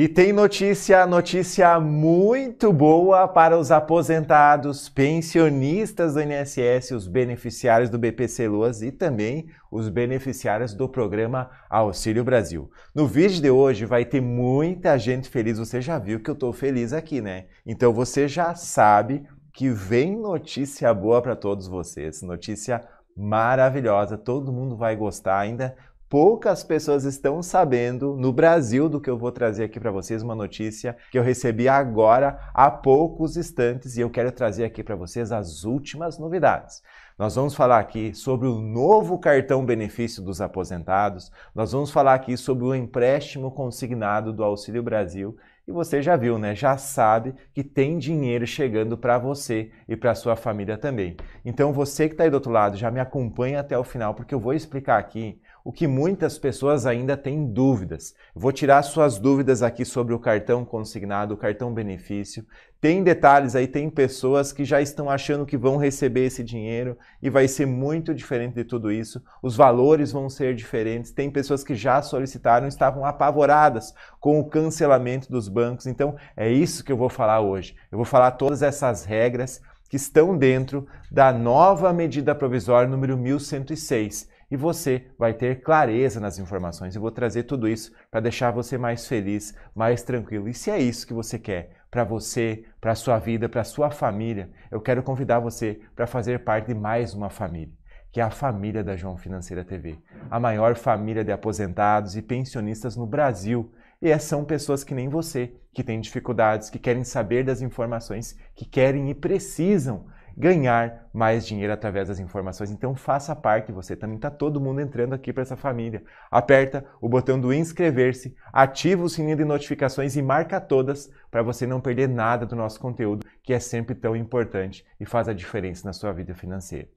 E tem notícia, notícia muito boa para os aposentados, pensionistas do INSS, os beneficiários do BPC Luas e também os beneficiários do programa Auxílio Brasil. No vídeo de hoje vai ter muita gente feliz, você já viu que eu estou feliz aqui, né? Então você já sabe que vem notícia boa para todos vocês, notícia maravilhosa, todo mundo vai gostar ainda. Poucas pessoas estão sabendo no Brasil do que eu vou trazer aqui para vocês, uma notícia que eu recebi agora há poucos instantes e eu quero trazer aqui para vocês as últimas novidades. Nós vamos falar aqui sobre o novo cartão benefício dos aposentados, nós vamos falar aqui sobre o empréstimo consignado do Auxílio Brasil e você já viu, né? Já sabe que tem dinheiro chegando para você e para sua família também. Então você que está aí do outro lado, já me acompanha até o final porque eu vou explicar aqui o que muitas pessoas ainda têm dúvidas. Vou tirar suas dúvidas aqui sobre o cartão consignado, o cartão benefício. Tem detalhes aí, tem pessoas que já estão achando que vão receber esse dinheiro e vai ser muito diferente de tudo isso. Os valores vão ser diferentes. Tem pessoas que já solicitaram, estavam apavoradas com o cancelamento dos bancos. Então, é isso que eu vou falar hoje. Eu vou falar todas essas regras que estão dentro da nova medida provisória número 1106, e você vai ter clareza nas informações. Eu vou trazer tudo isso para deixar você mais feliz, mais tranquilo. E se é isso que você quer para você, para sua vida, para sua família, eu quero convidar você para fazer parte de mais uma família que é a família da João Financeira TV, a maior família de aposentados e pensionistas no Brasil. E é, são pessoas que nem você, que têm dificuldades, que querem saber das informações, que querem e precisam ganhar mais dinheiro através das informações. Então faça parte, você também está todo mundo entrando aqui para essa família. Aperta o botão do inscrever-se, ativa o sininho de notificações e marca todas para você não perder nada do nosso conteúdo, que é sempre tão importante e faz a diferença na sua vida financeira.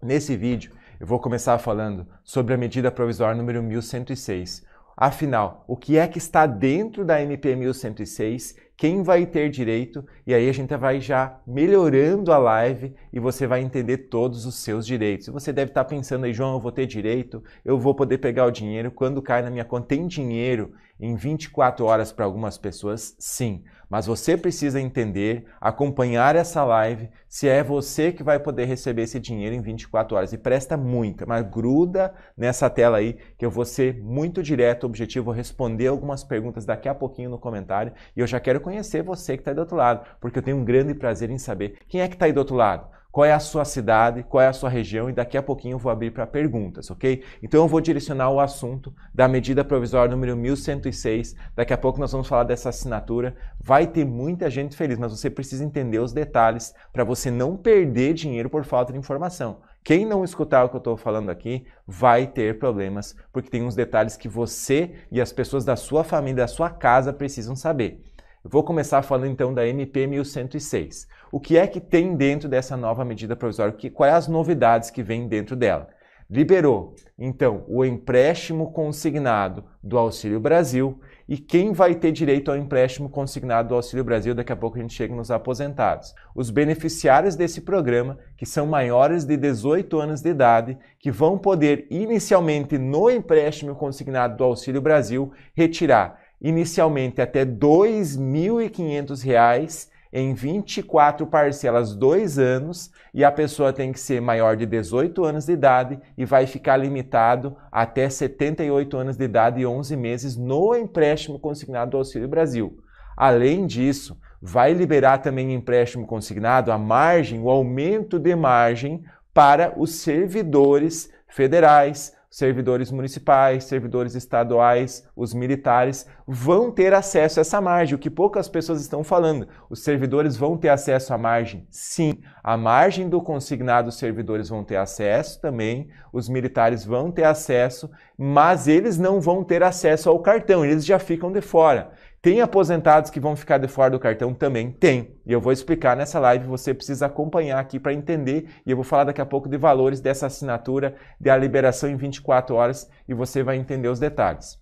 Nesse vídeo, eu vou começar falando sobre a medida provisória número 1106. Afinal, o que é que está dentro da MP 1106 quem vai ter direito, e aí a gente vai já melhorando a live e você vai entender todos os seus direitos. você deve estar pensando aí, João, eu vou ter direito, eu vou poder pegar o dinheiro quando cai na minha conta. Tem dinheiro em 24 horas para algumas pessoas? Sim, mas você precisa entender, acompanhar essa live, se é você que vai poder receber esse dinheiro em 24 horas. E presta muita, mas gruda nessa tela aí que eu vou ser muito direto, objetivo, responder algumas perguntas daqui a pouquinho no comentário e eu já quero conhecer você que está do outro lado, porque eu tenho um grande prazer em saber quem é que está aí do outro lado qual é a sua cidade, qual é a sua região e daqui a pouquinho eu vou abrir para perguntas, ok? Então eu vou direcionar o assunto da medida provisória número 1106. Daqui a pouco nós vamos falar dessa assinatura. Vai ter muita gente feliz, mas você precisa entender os detalhes para você não perder dinheiro por falta de informação. Quem não escutar o que eu estou falando aqui vai ter problemas, porque tem uns detalhes que você e as pessoas da sua família, da sua casa precisam saber vou começar falando então da MP 1106. O que é que tem dentro dessa nova medida provisória? Que, quais as novidades que vêm dentro dela? Liberou, então, o empréstimo consignado do Auxílio Brasil e quem vai ter direito ao empréstimo consignado do Auxílio Brasil, daqui a pouco a gente chega nos aposentados. Os beneficiários desse programa, que são maiores de 18 anos de idade, que vão poder inicialmente no empréstimo consignado do Auxílio Brasil retirar inicialmente até R$ 2.500 em 24 parcelas, dois anos, e a pessoa tem que ser maior de 18 anos de idade e vai ficar limitado até 78 anos de idade e 11 meses no empréstimo consignado do Auxílio Brasil. Além disso, vai liberar também empréstimo consignado a margem, o aumento de margem para os servidores federais, servidores municipais, servidores estaduais, os militares vão ter acesso a essa margem, o que poucas pessoas estão falando. Os servidores vão ter acesso à margem? Sim, a margem do consignado os servidores vão ter acesso também, os militares vão ter acesso, mas eles não vão ter acesso ao cartão, eles já ficam de fora. Tem aposentados que vão ficar de fora do cartão? Também tem. E eu vou explicar nessa live, você precisa acompanhar aqui para entender. E eu vou falar daqui a pouco de valores dessa assinatura, da liberação em 24 horas, e você vai entender os detalhes.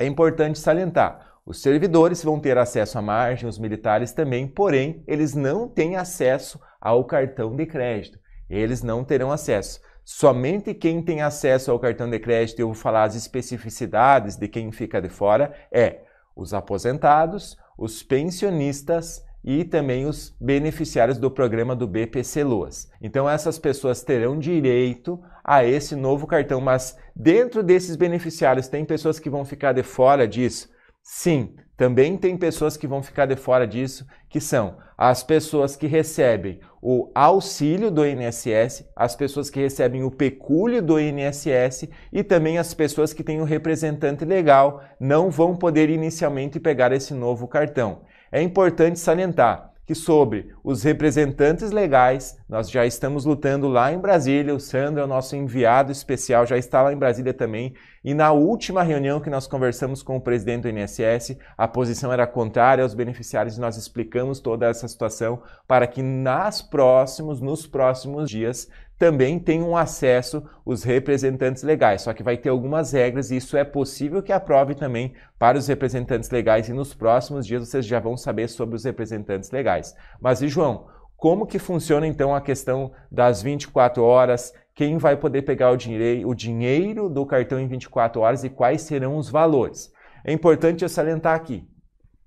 É importante salientar: os servidores vão ter acesso à margem, os militares também, porém, eles não têm acesso ao cartão de crédito. Eles não terão acesso. Somente quem tem acesso ao cartão de crédito, eu vou falar as especificidades de quem fica de fora, é os aposentados, os pensionistas e também os beneficiários do programa do BPC Loas. Então essas pessoas terão direito a esse novo cartão, mas dentro desses beneficiários tem pessoas que vão ficar de fora disso? Sim, também tem pessoas que vão ficar de fora disso, que são as pessoas que recebem o auxílio do INSS, as pessoas que recebem o pecúlio do INSS e também as pessoas que têm o um representante legal não vão poder inicialmente pegar esse novo cartão. É importante salientar que sobre os representantes legais, nós já estamos lutando lá em Brasília, o Sandro é o nosso enviado especial, já está lá em Brasília também, e na última reunião que nós conversamos com o presidente do INSS, a posição era contrária aos beneficiários e nós explicamos toda essa situação para que nas próximos, nos próximos dias, também tenham acesso os representantes legais. Só que vai ter algumas regras e isso é possível que aprove também para os representantes legais e nos próximos dias vocês já vão saber sobre os representantes legais. Mas e João, como que funciona então a questão das 24 horas? Quem vai poder pegar o dinheiro, o dinheiro do cartão em 24 horas e quais serão os valores? É importante eu salientar aqui.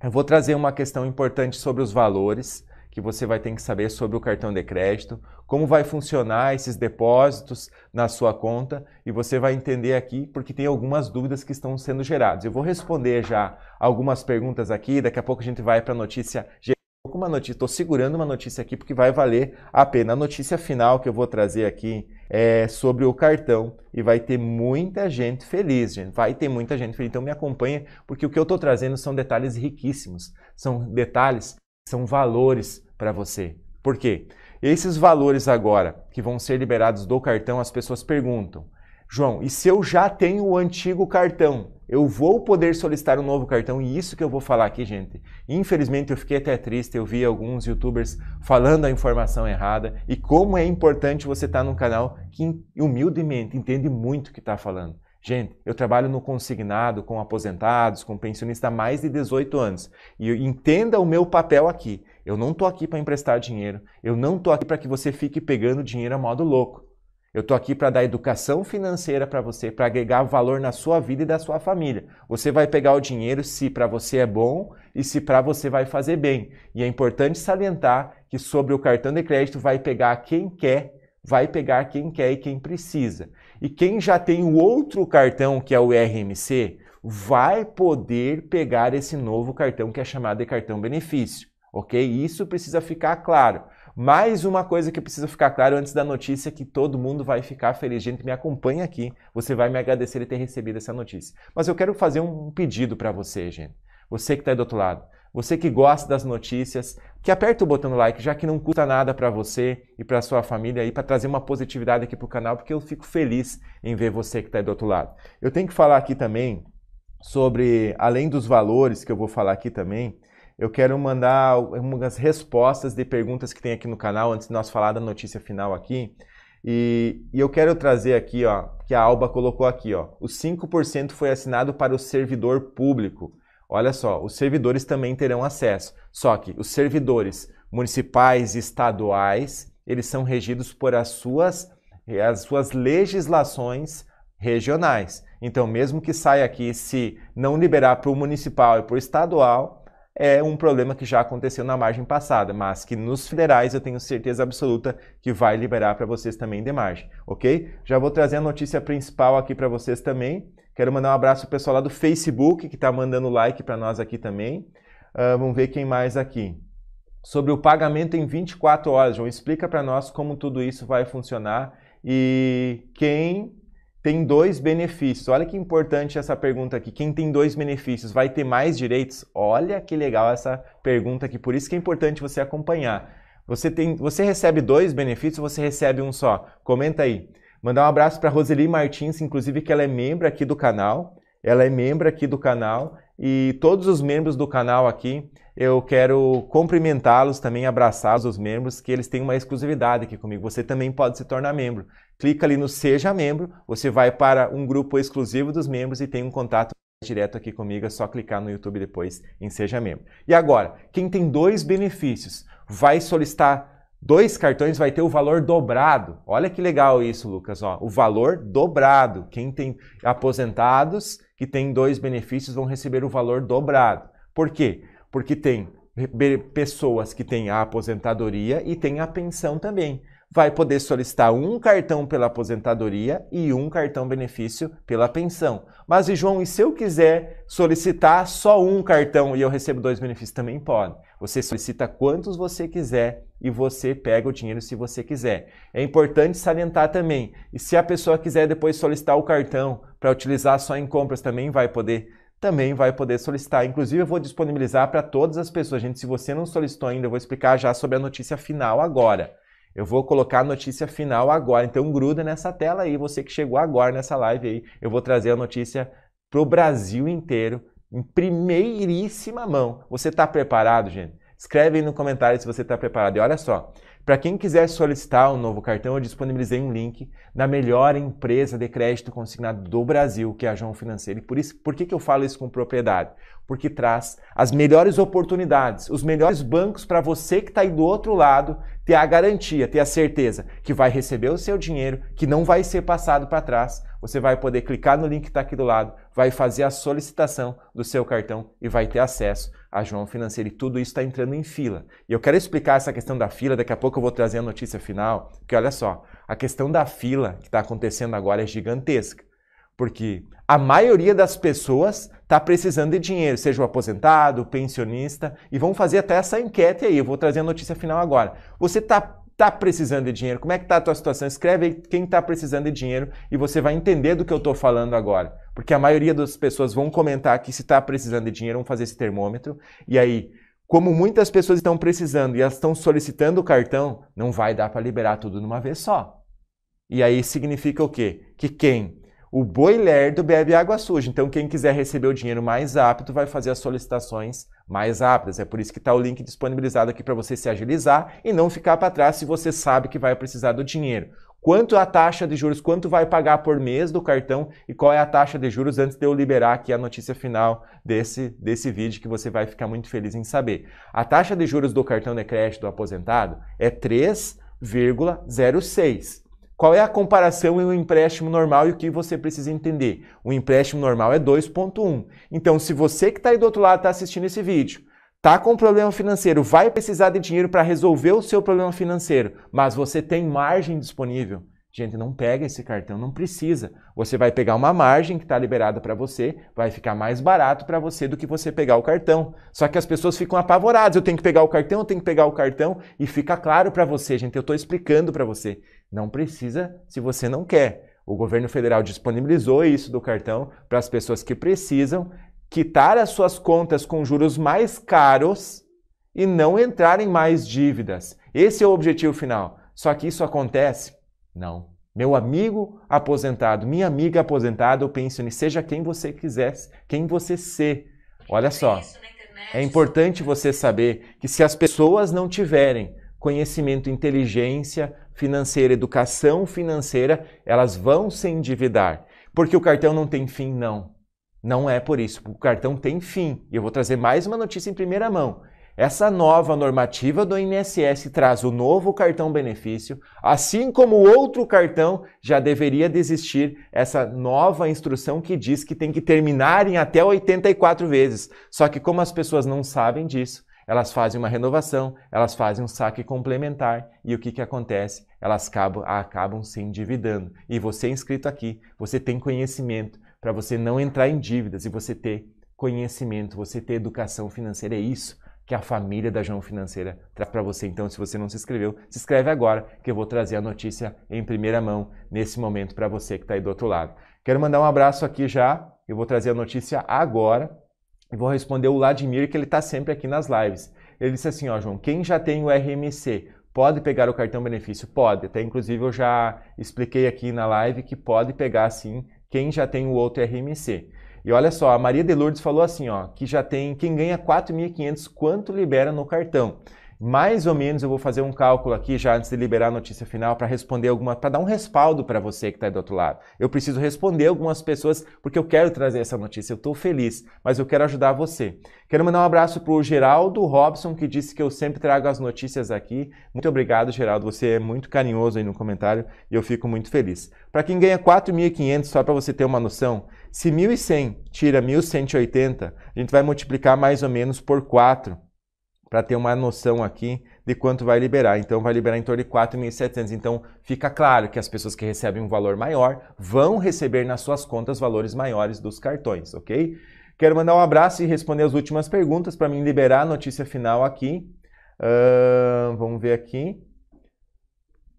Eu vou trazer uma questão importante sobre os valores que você vai ter que saber sobre o cartão de crédito, como vai funcionar esses depósitos na sua conta e você vai entender aqui porque tem algumas dúvidas que estão sendo geradas. Eu vou responder já algumas perguntas aqui, daqui a pouco a gente vai para a notícia uma notícia, estou segurando uma notícia aqui porque vai valer a pena. A notícia final que eu vou trazer aqui é sobre o cartão e vai ter muita gente feliz, gente. Vai ter muita gente feliz. Então me acompanha porque o que eu estou trazendo são detalhes riquíssimos, são detalhes são valores para você. Por quê? Esses valores agora que vão ser liberados do cartão, as pessoas perguntam: João, e se eu já tenho o antigo cartão, eu vou poder solicitar um novo cartão? E isso que eu vou falar aqui, gente. Infelizmente eu fiquei até triste, eu vi alguns youtubers falando a informação errada e como é importante você estar tá num canal que humildemente entende muito o que está falando. Gente, eu trabalho no consignado com aposentados, com pensionista há mais de 18 anos. E entenda o meu papel aqui. Eu não estou aqui para emprestar dinheiro. Eu não estou aqui para que você fique pegando dinheiro a modo louco. Eu estou aqui para dar educação financeira para você, para agregar valor na sua vida e da sua família. Você vai pegar o dinheiro se para você é bom e se para você vai fazer bem. E é importante salientar que sobre o cartão de crédito vai pegar quem quer vai pegar quem quer e quem precisa. E quem já tem o outro cartão, que é o RMC, vai poder pegar esse novo cartão que é chamado de cartão benefício, ok? Isso precisa ficar claro. Mais uma coisa que precisa ficar claro antes da notícia que todo mundo vai ficar feliz. Gente, me acompanha aqui. Você vai me agradecer de ter recebido essa notícia. Mas eu quero fazer um pedido para você, gente. Você que está do outro lado você que gosta das notícias, que aperta o botão do like, já que não custa nada para você e para sua família aí para trazer uma positividade aqui para o canal, porque eu fico feliz em ver você que está do outro lado. Eu tenho que falar aqui também sobre, além dos valores que eu vou falar aqui também, eu quero mandar algumas respostas de perguntas que tem aqui no canal antes de nós falar da notícia final aqui. E, e eu quero trazer aqui, ó, que a Alba colocou aqui, ó, os 5% foi assinado para o servidor público. Olha só, os servidores também terão acesso. Só que os servidores municipais e estaduais, eles são regidos por as suas, as suas legislações regionais. Então, mesmo que saia aqui, se não liberar para o municipal e para o estadual, é um problema que já aconteceu na margem passada, mas que nos federais eu tenho certeza absoluta que vai liberar para vocês também de margem, ok? Já vou trazer a notícia principal aqui para vocês também, Quero mandar um abraço pro pessoal lá do Facebook que está mandando like para nós aqui também. Uh, vamos ver quem mais aqui. Sobre o pagamento em 24 horas, João, explica para nós como tudo isso vai funcionar e quem tem dois benefícios. Olha que importante essa pergunta aqui. Quem tem dois benefícios vai ter mais direitos? Olha que legal essa pergunta aqui. Por isso que é importante você acompanhar. Você tem, você recebe dois benefícios, você recebe um só. Comenta aí. Mandar um abraço para Roseli Martins, inclusive que ela é membro aqui do canal. Ela é membro aqui do canal e todos os membros do canal aqui, eu quero cumprimentá-los também, abraçar os membros, que eles têm uma exclusividade aqui comigo. Você também pode se tornar membro. Clica ali no Seja Membro, você vai para um grupo exclusivo dos membros e tem um contato direto aqui comigo, é só clicar no YouTube depois em Seja Membro. E agora, quem tem dois benefícios vai solicitar Dois cartões vai ter o valor dobrado. Olha que legal isso, Lucas. Ó, o valor dobrado. Quem tem aposentados que tem dois benefícios vão receber o valor dobrado. Por quê? Porque tem pessoas que têm a aposentadoria e tem a pensão também. Vai poder solicitar um cartão pela aposentadoria e um cartão benefício pela pensão. Mas, e João, e se eu quiser solicitar só um cartão e eu recebo dois benefícios, também pode. Você solicita quantos você quiser e você pega o dinheiro se você quiser. É importante salientar também. E se a pessoa quiser depois solicitar o cartão para utilizar só em compras, também vai poder. Também vai poder solicitar. Inclusive, eu vou disponibilizar para todas as pessoas. Gente, se você não solicitou ainda, eu vou explicar já sobre a notícia final agora. Eu vou colocar a notícia final agora. Então, gruda nessa tela aí. Você que chegou agora nessa live aí, eu vou trazer a notícia para o Brasil inteiro em primeiríssima mão. Você está preparado, gente? Escreve aí no comentário se você está preparado. E olha só, para quem quiser solicitar um novo cartão, eu disponibilizei um link na melhor empresa de crédito consignado do Brasil, que é a João Financeiro. E por isso, por que, que eu falo isso com propriedade? Porque traz as melhores oportunidades, os melhores bancos para você que está aí do outro lado ter a garantia, ter a certeza que vai receber o seu dinheiro, que não vai ser passado para trás. Você vai poder clicar no link que está aqui do lado, vai fazer a solicitação do seu cartão e vai ter acesso a João Financeiro. E tudo isso está entrando em fila. E eu quero explicar essa questão da fila, daqui a pouco eu vou trazer a notícia final, porque olha só, a questão da fila que está acontecendo agora é gigantesca. Porque a maioria das pessoas está precisando de dinheiro, seja o aposentado, o pensionista, e vão fazer até essa enquete aí. Eu vou trazer a notícia final agora. Você está está precisando de dinheiro, como é que está a tua situação. Escreve aí quem está precisando de dinheiro e você vai entender do que eu estou falando agora. Porque a maioria das pessoas vão comentar que se está precisando de dinheiro, vão fazer esse termômetro. E aí, como muitas pessoas estão precisando e elas estão solicitando o cartão, não vai dar para liberar tudo de uma vez só. E aí significa o quê? Que quem o boi lerdo bebe água suja, então quem quiser receber o dinheiro mais rápido vai fazer as solicitações mais rápidas. É por isso que está o link disponibilizado aqui para você se agilizar e não ficar para trás se você sabe que vai precisar do dinheiro. Quanto a taxa de juros, quanto vai pagar por mês do cartão e qual é a taxa de juros antes de eu liberar aqui a notícia final desse, desse vídeo que você vai ficar muito feliz em saber. A taxa de juros do cartão de crédito do aposentado é 3,06. Qual é a comparação em um empréstimo normal e o que você precisa entender? O empréstimo normal é 2,1. Então, se você que está aí do outro lado está assistindo esse vídeo, está com um problema financeiro, vai precisar de dinheiro para resolver o seu problema financeiro, mas você tem margem disponível. Gente, não pega esse cartão, não precisa. Você vai pegar uma margem que está liberada para você, vai ficar mais barato para você do que você pegar o cartão. Só que as pessoas ficam apavoradas. Eu tenho que pegar o cartão, eu tenho que pegar o cartão. E fica claro para você, gente, eu estou explicando para você. Não precisa se você não quer. O governo federal disponibilizou isso do cartão para as pessoas que precisam quitar as suas contas com juros mais caros e não entrarem mais dívidas. Esse é o objetivo final. Só que isso acontece? Não. Meu amigo aposentado, minha amiga aposentada ou pensione, seja quem você quiser, quem você ser. Olha só. É importante você saber que se as pessoas não tiverem conhecimento, inteligência financeira, educação financeira, elas vão se endividar. Porque o cartão não tem fim, não. Não é por isso. O cartão tem fim. E eu vou trazer mais uma notícia em primeira mão. Essa nova normativa do INSS traz o novo cartão benefício, assim como o outro cartão já deveria desistir essa nova instrução que diz que tem que terminar em até 84 vezes. Só que como as pessoas não sabem disso, elas fazem uma renovação, elas fazem um saque complementar e o que, que acontece? Elas acabam, acabam se endividando. E você é inscrito aqui, você tem conhecimento para você não entrar em dívidas e você ter conhecimento, você ter educação financeira. É isso que a família da João Financeira traz para você. Então, se você não se inscreveu, se inscreve agora, que eu vou trazer a notícia em primeira mão nesse momento para você que está aí do outro lado. Quero mandar um abraço aqui já. Eu vou trazer a notícia agora Vou responder o Vladimir, que ele está sempre aqui nas lives. Ele disse assim, ó, João, quem já tem o RMC pode pegar o cartão benefício? Pode. Até inclusive eu já expliquei aqui na live que pode pegar sim quem já tem o outro RMC. E olha só, a Maria de Lourdes falou assim, ó, que já tem quem ganha 4.500 quanto libera no cartão mais ou menos eu vou fazer um cálculo aqui já antes de liberar a notícia final para responder alguma, para dar um respaldo para você que está do outro lado. Eu preciso responder algumas pessoas porque eu quero trazer essa notícia. Eu estou feliz, mas eu quero ajudar você. Quero mandar um abraço para o Geraldo Robson que disse que eu sempre trago as notícias aqui. Muito obrigado, Geraldo. Você é muito carinhoso aí no comentário e eu fico muito feliz. Para quem ganha 4.500, só para você ter uma noção, se 1.100 tira 1.180, a gente vai multiplicar mais ou menos por 4 para ter uma noção aqui de quanto vai liberar. Então, vai liberar em torno de 4.700. Então, fica claro que as pessoas que recebem um valor maior vão receber nas suas contas valores maiores dos cartões, ok? Quero mandar um abraço e responder as últimas perguntas para mim liberar a notícia final aqui. Uh, vamos ver aqui.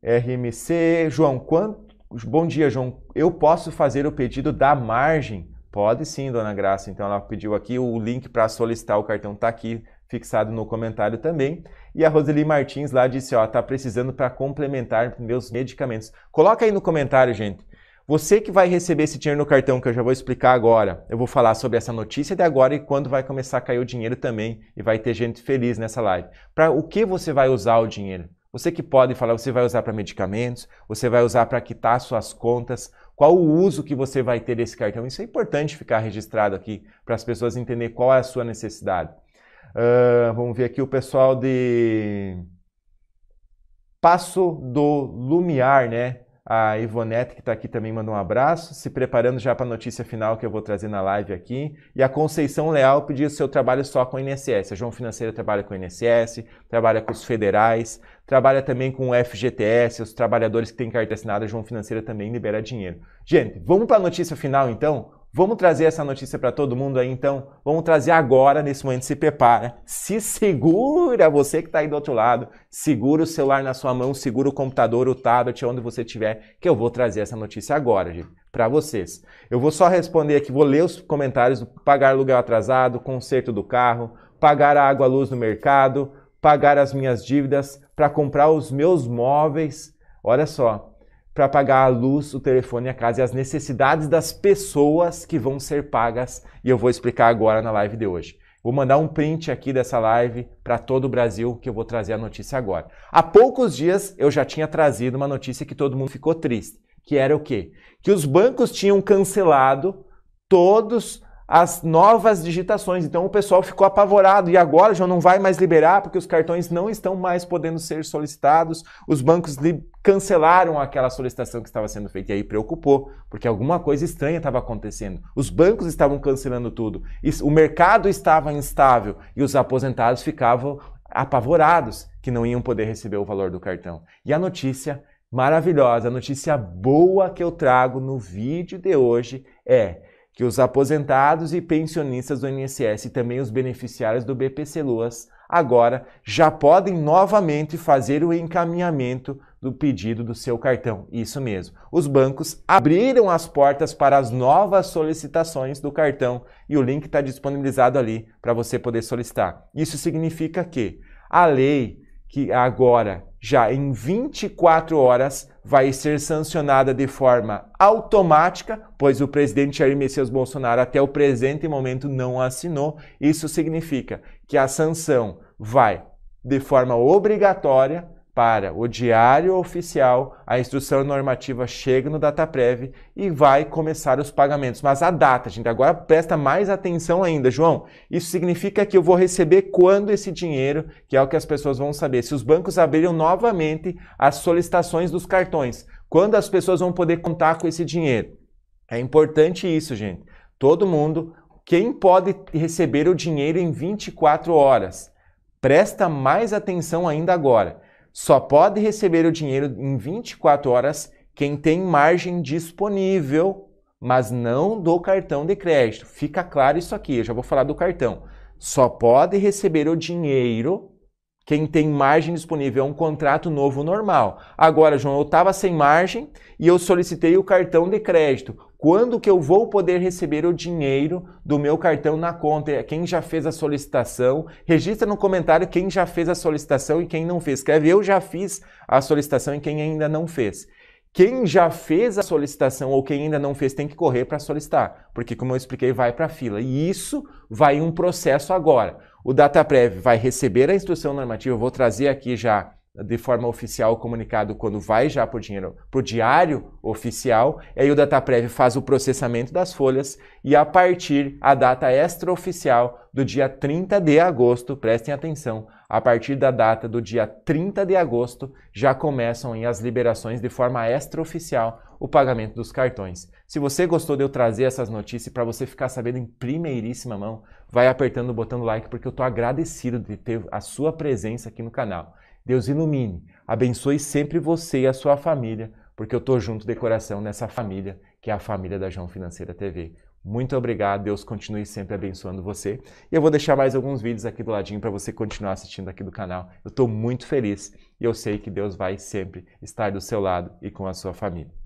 RMC, João, quanto... Bom dia, João. Eu posso fazer o pedido da margem? Pode sim, dona Graça. Então ela pediu aqui o link para solicitar o cartão está aqui fixado no comentário também. E a Roseli Martins lá disse, ó, tá precisando para complementar meus medicamentos. Coloca aí no comentário, gente. Você que vai receber esse dinheiro no cartão, que eu já vou explicar agora, eu vou falar sobre essa notícia de agora e quando vai começar a cair o dinheiro também, e vai ter gente feliz nessa live. Para o que você vai usar o dinheiro? Você que pode falar, você vai usar para medicamentos, você vai usar para quitar suas contas, qual o uso que você vai ter desse cartão. Isso é importante ficar registrado aqui para as pessoas entenderem qual é a sua necessidade. Uh, vamos ver aqui o pessoal de Passo do Lumiar, né? A Ivonete, que está aqui também, manda um abraço. Se preparando já para a notícia final que eu vou trazer na live aqui. E a Conceição Leal pediu seu trabalho só com o INSS. A João Financeira trabalha com o INSS, trabalha com os federais, trabalha também com o FGTS, os trabalhadores que têm carteira assinada. A João Financeira também libera dinheiro. Gente, vamos para a notícia final então? Vamos trazer essa notícia para todo mundo aí, então? Vamos trazer agora, nesse momento, se prepara. Se segura, você que está aí do outro lado. Segura o celular na sua mão, segura o computador, o tablet, onde você tiver, que eu vou trazer essa notícia agora, gente, para vocês. Eu vou só responder aqui, vou ler os comentários pagar aluguel atrasado, conserto do carro, pagar a água, luz no mercado, pagar as minhas dívidas, para comprar os meus móveis. Olha só, para pagar a luz, o telefone, a casa e as necessidades das pessoas que vão ser pagas. E eu vou explicar agora na live de hoje. Vou mandar um print aqui dessa live para todo o Brasil, que eu vou trazer a notícia agora. Há poucos dias eu já tinha trazido uma notícia que todo mundo ficou triste, que era o quê? Que os bancos tinham cancelado todos as novas digitações. Então o pessoal ficou apavorado e agora já não vai mais liberar porque os cartões não estão mais podendo ser solicitados. Os bancos cancelaram aquela solicitação que estava sendo feita e aí preocupou, porque alguma coisa estranha estava acontecendo. Os bancos estavam cancelando tudo, o mercado estava instável e os aposentados ficavam apavorados que não iam poder receber o valor do cartão. E a notícia maravilhosa, a notícia boa que eu trago no vídeo de hoje é que os aposentados e pensionistas do INSS e também os beneficiários do BPC Luas agora já podem novamente fazer o encaminhamento do pedido do seu cartão. Isso mesmo. Os bancos abriram as portas para as novas solicitações do cartão e o link está disponibilizado ali para você poder solicitar. Isso significa que a lei que agora, já em 24 horas, vai ser sancionada de forma automática, pois o presidente Jair Messias Bolsonaro até o presente momento não assinou. Isso significa que a sanção vai de forma obrigatória para o diário oficial, a instrução normativa chega no DataPrev e vai começar os pagamentos. Mas a data, gente, agora presta mais atenção ainda, João. Isso significa que eu vou receber quando esse dinheiro, que é o que as pessoas vão saber. Se os bancos abriram novamente as solicitações dos cartões, quando as pessoas vão poder contar com esse dinheiro? É importante isso, gente. Todo mundo, quem pode receber o dinheiro em 24 horas? Presta mais atenção ainda agora. Só pode receber o dinheiro em 24 horas quem tem margem disponível, mas não do cartão de crédito. Fica claro isso aqui, eu já vou falar do cartão. Só pode receber o dinheiro quem tem margem disponível é um contrato novo normal. Agora, João, eu estava sem margem e eu solicitei o cartão de crédito. Quando que eu vou poder receber o dinheiro do meu cartão na conta? É quem já fez a solicitação? Registra no comentário quem já fez a solicitação e quem não fez. Escreve, eu já fiz a solicitação e quem ainda não fez. Quem já fez a solicitação ou quem ainda não fez tem que correr para solicitar, porque como eu expliquei, vai para a fila. E isso vai um processo agora. O DataPrev vai receber a instrução normativa, eu vou trazer aqui já de forma oficial o comunicado quando vai já para o dinheiro, para o diário oficial, aí o DataPrev faz o processamento das folhas e a partir da data extraoficial do dia 30 de agosto, prestem atenção, a partir da data do dia 30 de agosto já começam aí, as liberações de forma extraoficial o pagamento dos cartões. Se você gostou de eu trazer essas notícias para você ficar sabendo em primeiríssima mão, vai apertando o botão like porque eu estou agradecido de ter a sua presença aqui no canal. Deus ilumine, abençoe sempre você e a sua família, porque eu estou junto de coração nessa família, que é a família da João Financeira TV. Muito obrigado, Deus continue sempre abençoando você. E eu vou deixar mais alguns vídeos aqui do ladinho para você continuar assistindo aqui do canal. Eu estou muito feliz e eu sei que Deus vai sempre estar do seu lado e com a sua família.